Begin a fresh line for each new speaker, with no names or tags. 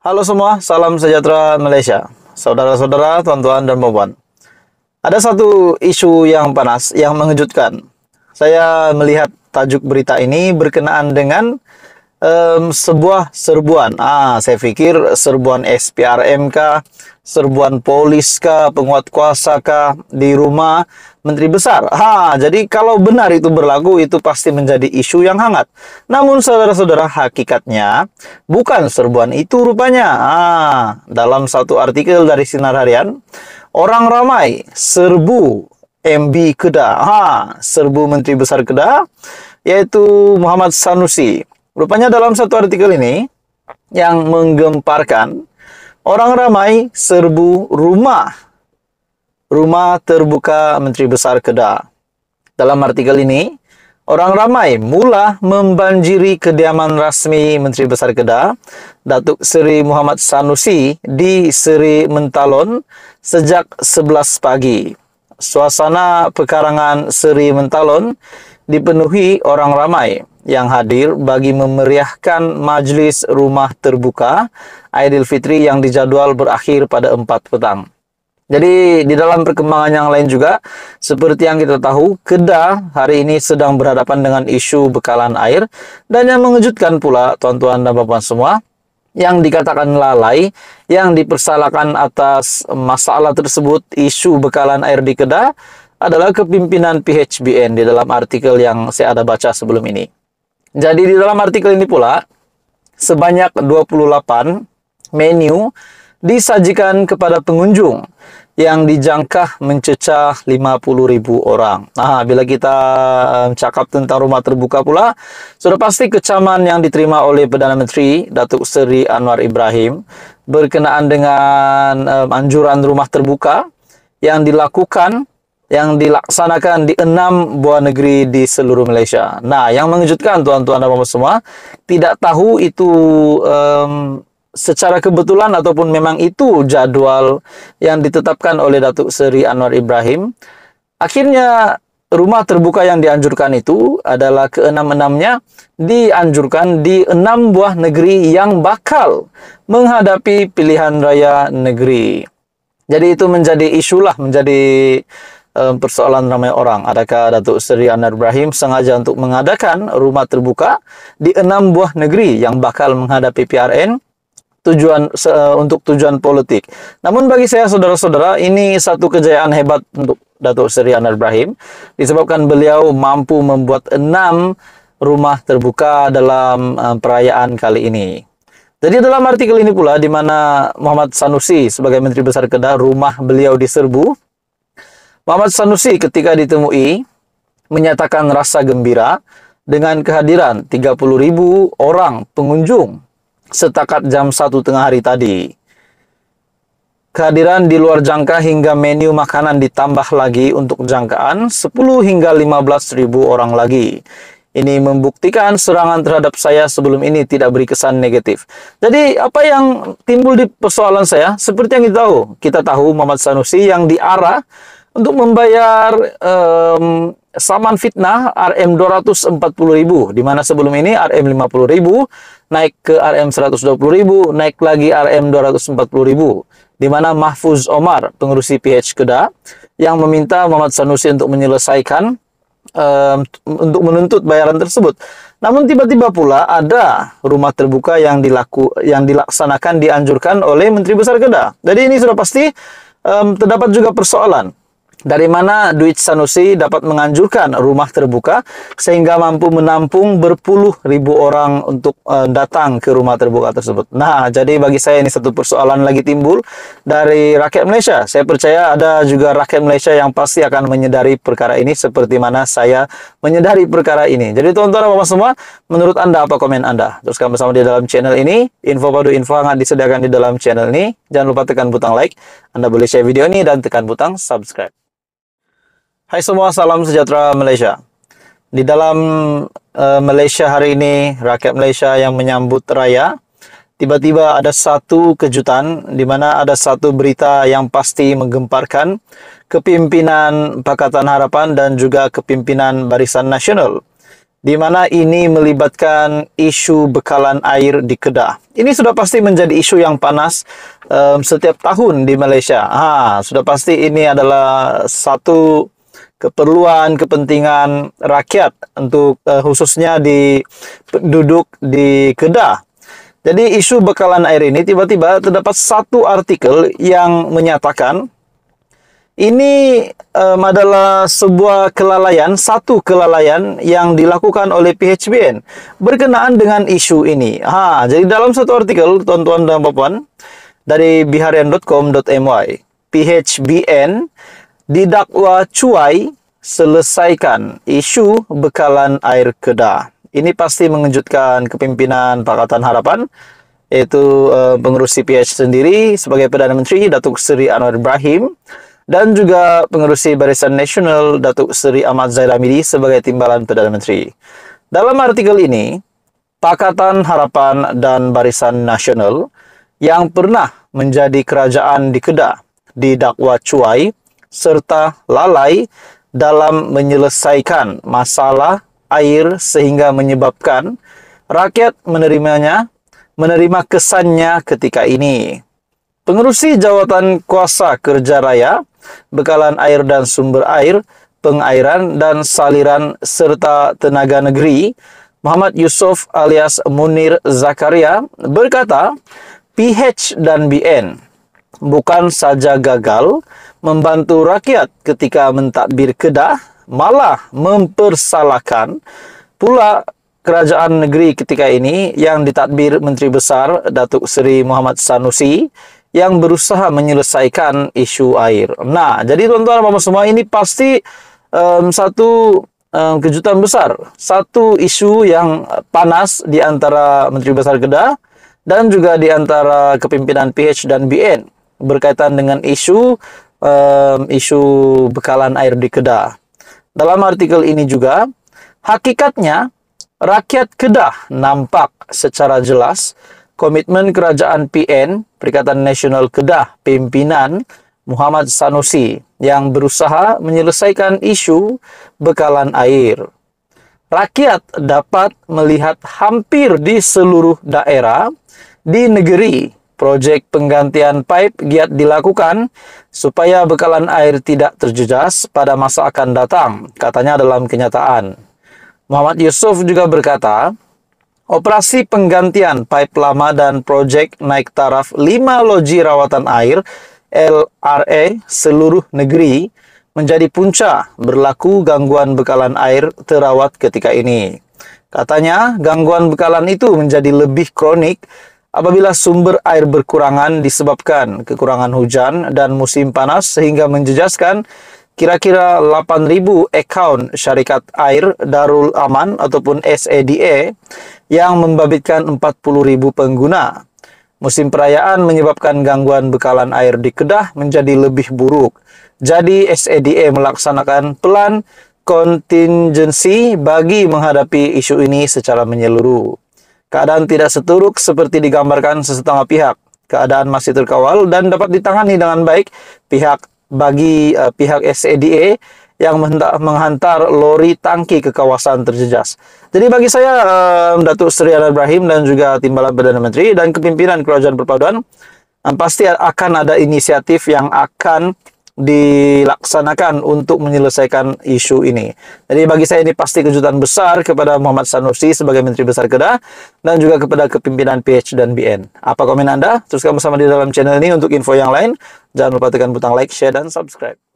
Halo semua, salam sejahtera Malaysia. Saudara-saudara, tuan-tuan dan puan-puan. Ada satu isu yang panas, yang mengejutkan. Saya melihat tajuk berita ini berkenaan dengan um, sebuah serbuan. Ah, saya pikir serbuan SPRMK, serbuan polis kah, penguat kuasa kah di rumah menteri besar. Ha, jadi kalau benar itu berlaku itu pasti menjadi isu yang hangat. Namun saudara-saudara hakikatnya bukan serbuan itu rupanya. Ah, dalam satu artikel dari Sinar Harian, orang ramai serbu MB Kedah. Ha, serbu menteri besar Kedah yaitu Muhammad Sanusi. Rupanya dalam satu artikel ini yang menggemparkan orang ramai serbu rumah rumah terbuka Menteri Besar Kedah. Dalam artikel ini, orang ramai mula membanjiri kediaman rasmi Menteri Besar Kedah, Datuk Seri Muhammad Sanusi di Seri Mentalon sejak 11 pagi. Suasana pekarangan Seri Mentalon dipenuhi orang ramai yang hadir bagi memeriahkan majlis rumah terbuka Aidilfitri yang dijadual berakhir pada 4 petang. Jadi di dalam perkembangan yang lain juga, seperti yang kita tahu, Kedah hari ini sedang berhadapan dengan isu bekalan air. Dan yang mengejutkan pula, tuan-tuan dan bapak semua, yang dikatakan lalai, yang dipersalahkan atas masalah tersebut, isu bekalan air di Kedah, adalah kepimpinan PHBN di dalam artikel yang saya ada baca sebelum ini. Jadi di dalam artikel ini pula, sebanyak 28 menu disajikan kepada pengunjung yang dijangka mencecah 50.000 orang. Nah, bila kita eh, cakap tentang rumah terbuka pula, sudah pasti kecaman yang diterima oleh Perdana Menteri Datuk Seri Anwar Ibrahim berkenaan dengan um, anjuran rumah terbuka yang dilakukan yang dilaksanakan di enam buah negeri di seluruh Malaysia. Nah, yang mengejutkan tuan-tuan dan puan semua, tidak tahu itu um, secara kebetulan ataupun memang itu jadwal yang ditetapkan oleh Datuk Seri Anwar Ibrahim. Akhirnya rumah terbuka yang dianjurkan itu adalah keenam-enamnya dianjurkan di enam buah negeri yang bakal menghadapi pilihan raya negeri. Jadi itu menjadi isu lah, menjadi um, persoalan ramai orang. Adakah Datuk Seri Anwar Ibrahim sengaja untuk mengadakan rumah terbuka di enam buah negeri yang bakal menghadapi PRN? tujuan se, untuk tujuan politik. Namun bagi saya saudara-saudara ini satu kejayaan hebat untuk Datuk Seri Anwar Ibrahim disebabkan beliau mampu membuat enam rumah terbuka dalam eh, perayaan kali ini. Jadi dalam artikel ini pula di mana Muhammad Sanusi sebagai Menteri Besar Kedah rumah beliau diserbu. Muhammad Sanusi ketika ditemui menyatakan rasa gembira dengan kehadiran 30.000 orang pengunjung setakat jam satu tengah hari tadi. Kehadiran di luar jangka hingga menu makanan ditambah lagi untuk jangkaan 10 hingga 15 ribu orang lagi. Ini membuktikan serangan terhadap saya sebelum ini tidak beri kesan negatif. Jadi apa yang timbul di persoalan saya, seperti yang kita tahu. Kita tahu Muhammad Sanusi yang diarah untuk membayar um, saman fitnah RM 240.000 di mana sebelum ini RM 50.000 naik ke RM 120.000 naik lagi RM 240.000 di mana Mahfuz Omar pengurusi PH Kedah yang meminta Muhammad Sanusi untuk menyelesaikan um, untuk menuntut bayaran tersebut. Namun tiba-tiba pula ada rumah terbuka yang dilaku yang dilaksanakan dianjurkan oleh Menteri Besar Kedah. Jadi ini sudah pasti um, terdapat juga persoalan dari mana duit Sanusi dapat menganjurkan rumah terbuka sehingga mampu menampung berpuluh ribu orang untuk uh, datang ke rumah terbuka tersebut. Nah, jadi bagi saya ini satu persoalan lagi timbul dari rakyat Malaysia. Saya percaya ada juga rakyat Malaysia yang pasti akan menyadari perkara ini seperti mana saya menyadari perkara ini. Jadi tonton apa semua, menurut Anda apa komen Anda? Teruskan bersama di dalam channel ini. Info padu info hangat disediakan di dalam channel ini. Jangan lupa tekan butang like. Anda boleh share video ini dan tekan butang subscribe. Hai semua, salam sejahtera Malaysia. Di dalam uh, Malaysia hari ini, rakyat Malaysia yang menyambut raya, tiba-tiba ada satu kejutan di mana ada satu berita yang pasti menggemparkan kepimpinan Pakatan Harapan dan juga kepimpinan Barisan Nasional. Di mana ini melibatkan isu bekalan air di Kedah. Ini sudah pasti menjadi isu yang panas um, setiap tahun di Malaysia. Ha, sudah pasti ini adalah satu keperluan kepentingan rakyat untuk uh, khususnya di duduk di Kedah. Jadi isu bekalan air ini tiba-tiba terdapat satu artikel yang menyatakan ini um, adalah sebuah kelalaian, satu kelalaian yang dilakukan oleh PHBN berkenaan dengan isu ini. Ha, jadi dalam satu artikel, tuan-tuan dan puan dari biharian.com.my, PHBN didakwa cuai selesaikan isu bekalan air kedah. Ini pasti mengejutkan kepimpinan Pakatan Harapan iaitu uh, eh, pengerusi PH sendiri sebagai Perdana Menteri Datuk Seri Anwar Ibrahim dan juga Pengurus Barisan Nasional Datuk Seri Ahmad Zahid Hamidi sebagai timbalan Perdana Menteri. Dalam artikel ini, Pakatan Harapan dan Barisan Nasional yang pernah menjadi kerajaan di Kedah didakwa cuai serta lalai dalam menyelesaikan masalah air sehingga menyebabkan rakyat menerimanya menerima kesannya ketika ini. pengurusi jawatan kuasa kerja raya, bekalan air dan sumber air, pengairan dan saliran serta tenaga negeri, Muhammad Yusuf alias Munir Zakaria berkata, PH dan BN bukan saja gagal membantu rakyat ketika mentadbir Kedah, malah mempersalahkan pula kerajaan negeri ketika ini yang ditadbir Menteri Besar Datuk Seri Muhammad Sanusi yang berusaha menyelesaikan isu air. Nah, jadi tuan-tuan dan -tuan, semua ini pasti um, satu um, kejutan besar, satu isu yang panas di antara Menteri Besar Kedah dan juga di antara kepimpinan PH dan BN berkaitan dengan isu um, isu bekalan air di Kedah. Dalam artikel ini juga, hakikatnya rakyat Kedah nampak secara jelas komitmen kerajaan PN, Perikatan Nasional Kedah, pimpinan Muhammad Sanusi yang berusaha menyelesaikan isu bekalan air. Rakyat dapat melihat hampir di seluruh daerah di negeri Proyek penggantian pipe giat dilakukan supaya bekalan air tidak terjejas pada masa akan datang, katanya dalam kenyataan. Muhammad Yusuf juga berkata, operasi penggantian pipe lama dan proyek naik taraf 5 loji rawatan air LRE seluruh negeri menjadi puncak berlaku gangguan bekalan air terawat ketika ini. Katanya, gangguan bekalan itu menjadi lebih kronik Apabila sumber air berkurangan disebabkan kekurangan hujan dan musim panas sehingga menjejaskan kira-kira 8.000 account syarikat air Darul Aman ataupun SADA yang membabitkan 40.000 pengguna. Musim perayaan menyebabkan gangguan bekalan air di Kedah menjadi lebih buruk. Jadi SADA melaksanakan pelan kontingensi bagi menghadapi isu ini secara menyeluruh. Keadaan tidak seturuk seperti digambarkan sesetengah pihak. Keadaan masih terkawal dan dapat ditangani dengan baik pihak bagi uh, pihak SEDA e yang menghantar lori tangki ke kawasan terjejas. Jadi bagi saya um, Datuk Seri Anwar Ibrahim dan juga Timbalan Perdana Menteri dan kepimpinan Kerajaan Perpaduan um, pasti akan ada inisiatif yang akan dilaksanakan untuk menyelesaikan isu ini. Jadi bagi saya ini pasti kejutan besar kepada Muhammad Sanusi sebagai Menteri Besar Kedah dan juga kepada kepimpinan PH dan BN. Apa komen Anda? Teruskan bersama di dalam channel ini untuk info yang lain. Jangan lupa tekan butang like, share, dan subscribe.